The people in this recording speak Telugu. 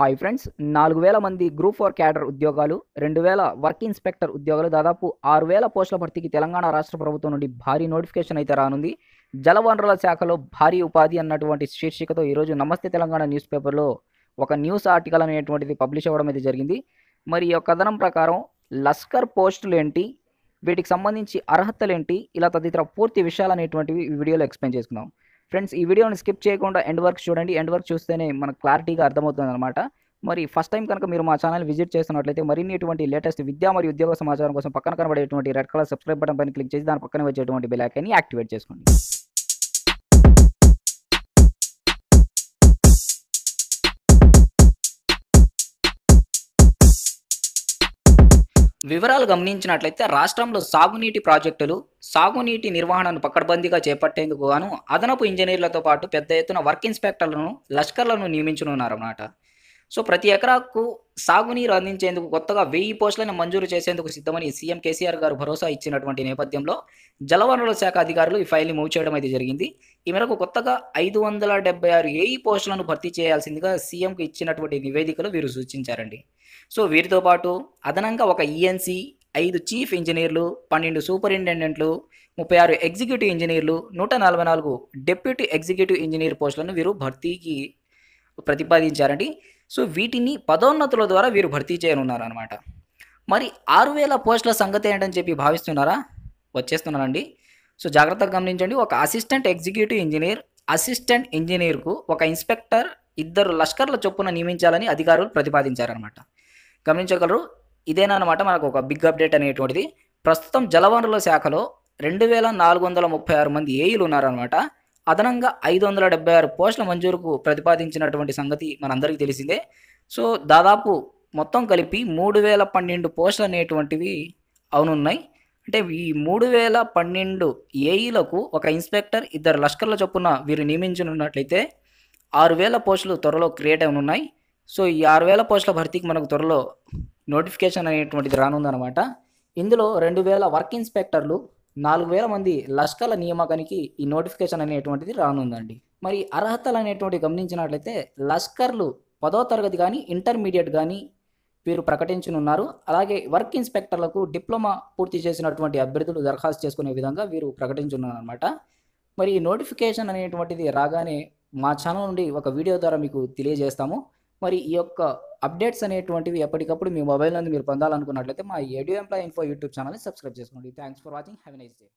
హాయ్ ఫ్రెండ్స్ నాలుగు వేల మంది గ్రూప్ ఫోర్ క్యాడర్ ఉద్యోగాలు రెండు వేల వర్క్ ఇన్స్పెక్టర్ ఉద్యోగాలు దాదాపు ఆరు వేల పోస్టుల భర్తీకి తెలంగాణ రాష్ట్ర ప్రభుత్వం నుండి భారీ నోటిఫికేషన్ అయితే రానుంది జలవనరుల శాఖలో భారీ ఉపాధి అన్నటువంటి శీర్షికతో ఈరోజు నమస్తే తెలంగాణ న్యూస్ పేపర్లో ఒక న్యూస్ ఆర్టికల్ అనేటువంటిది పబ్లిష్ అవ్వడం అయితే జరిగింది మరి ఈ కథనం ప్రకారం లష్కర్ పోస్టులు ఏంటి వీటికి సంబంధించి అర్హతలు ఏంటి ఇలా తదితర పూర్తి విషయాలు అనేటువంటివి ఈ వీడియోలో ఎక్స్ప్లెయిన్ చేసుకుందాం ఫ్రెండ్స్ ఈ వీడియోని స్కిప్ చేయకుండా ఎండ్ వర్క్ చూడండి ఎండ్ వర్క్ చూస్తేనే మనకు క్లారిటీగా అర్థమవుతుంది అనమాట మరి ఫస్ట్ టైం కనుక మీరు మా ఛానల్ విజిట్ చేస్తున్నట్లయితే మరిన్ని ఇటువంటి లేటెస్ట్ విద్యా మరియు ఉద్యోగ సమాచారం కోసం పక్కన కనబడేటువంటి రెడ్ కలర్ సబ్స్క్రైబ్ బటన్ పైన క్లిక్ చేసి దాని పక్కన వచ్చేటువంటి బెల్ యాక్టివేట్ చేసుకోండి వివరాలు గమనించినట్లయితే రాష్ట్రంలో సాగునీటి ప్రాజెక్టులు సాగునీటి నిర్వహణను పకడ్బందీగా చేపట్టేందుకు గాను అదనపు ఇంజనీర్లతో పాటు పెద్ద ఎత్తున వర్క్ ఇన్స్పెక్టర్లను లష్కర్లను నియమించనున్నారన్నమాట సో ప్రతి ఎకరాకు సాగునీరు అందించేందుకు కొత్తగా వెయ్యి పోస్టులను మంజూరు చేసేందుకు సిద్ధమని సీఎం కేసీఆర్ గారు భరోసా ఇచ్చినటువంటి నేపథ్యంలో జలవనరుల శాఖ అధికారులు ఈ ఫైల్ని మూవ్ చేయడం అయితే జరిగింది ఈ మేరకు కొత్తగా ఐదు వందల డెబ్బై ఆరు ఏఈ పోస్టులను భర్తీ చేయాల్సిందిగా సీఎంకు ఇచ్చినటువంటి నివేదికలు వీరు సూచించారండి సో వీరితో పాటు అదనంగా ఒక ఈఎన్సీ e ఐదు చీఫ్ ఇంజనీర్లు పన్నెండు సూపరింటెండెంట్లు ముప్పై ఆరు ఎగ్జిక్యూటివ్ ఇంజనీర్లు నూట నలభై నాలుగు డెప్యూటీ ఎగ్జిక్యూటివ్ ఇంజనీర్ పోస్టులను వీరు భర్తీకి ప్రతిపాదించారండి సో వీటిని పదోన్నతుల ద్వారా వీరు భర్తీ చేయనున్నారనమాట మరి ఆరు వేల పోస్టుల సంగతి ఏంటని చెప్పి భావిస్తున్నారా వచ్చేస్తున్నారండి సో జాగ్రత్తగా గమనించండి ఒక అసిస్టెంట్ ఎగ్జిక్యూటివ్ ఇంజనీర్ అసిస్టెంట్ ఇంజనీర్కు ఒక ఇన్స్పెక్టర్ ఇద్దరు లష్కర్ల చొప్పున నియమించాలని అధికారులు ప్రతిపాదించారనమాట గమనించగలరు ఇదేనన్నమాట మనకు ఒక బిగ్ అప్డేట్ అనేటువంటిది ప్రస్తుతం జలవనరుల శాఖలో రెండు వేల నాలుగు వందల ముప్పై ఆరు మంది ఏఈలు ఉన్నారనమాట అదనంగా ఐదు వందల డెబ్బై ఆరు పోస్టుల మంజూరుకు ప్రతిపాదించినటువంటి సంగతి మనందరికీ తెలిసిందే సో దాదాపు మొత్తం కలిపి మూడు వేల పన్నెండు పోస్టులు అనేటువంటివి అవునున్నాయి అంటే ఈ మూడు వేల పన్నెండు ఏఈలకు ఒక ఇన్స్పెక్టర్ ఇద్దరు లష్కర్ల చొప్పున వీరు నియమించనున్నట్లయితే ఆరు వేల పోస్టులు త్వరలో క్రియేట్ అవునున్నాయి సో ఈ ఆరు వేల పోస్టుల భర్తీకి మనకు త్వరలో నోటిఫికేషన్ అనేటువంటిది రానుందనమాట ఇందులో రెండు వేల వర్క్ ఇన్స్పెక్టర్లు నాలుగు వేల మంది లష్కర్ల నియామకానికి ఈ నోటిఫికేషన్ అనేటువంటిది రానుందండి మరి అర్హతలు అనేటువంటి గమనించినట్లయితే లష్కర్లు పదో తరగతి కానీ ఇంటర్మీడియట్ కానీ వీరు ప్రకటించనున్నారు అలాగే వర్క్ ఇన్స్పెక్టర్లకు డిప్లొమా పూర్తి చేసినటువంటి అభ్యర్థులు దరఖాస్తు చేసుకునే విధంగా వీరు ప్రకటించున్నారు అనమాట మరి ఈ నోటిఫికేషన్ అనేటువంటిది రాగానే మా ఛానల్ నుండి ఒక వీడియో ద్వారా మీకు తెలియజేస్తాము మరి ఈ యొక్క అప్డేట్స్ అనేటువంటివి ఎప్పటికప్పుడు మీ మొబైల్ నుండి మీరు పొందాలనుకున్నట్లయితే మా ఏడియో ఎంప్లాయ్ ఇన్ఫో యూట్యూబ్ ఛానల్ని సబ్స్క్రైబ్ చేసుకోండి thanks for watching have nice day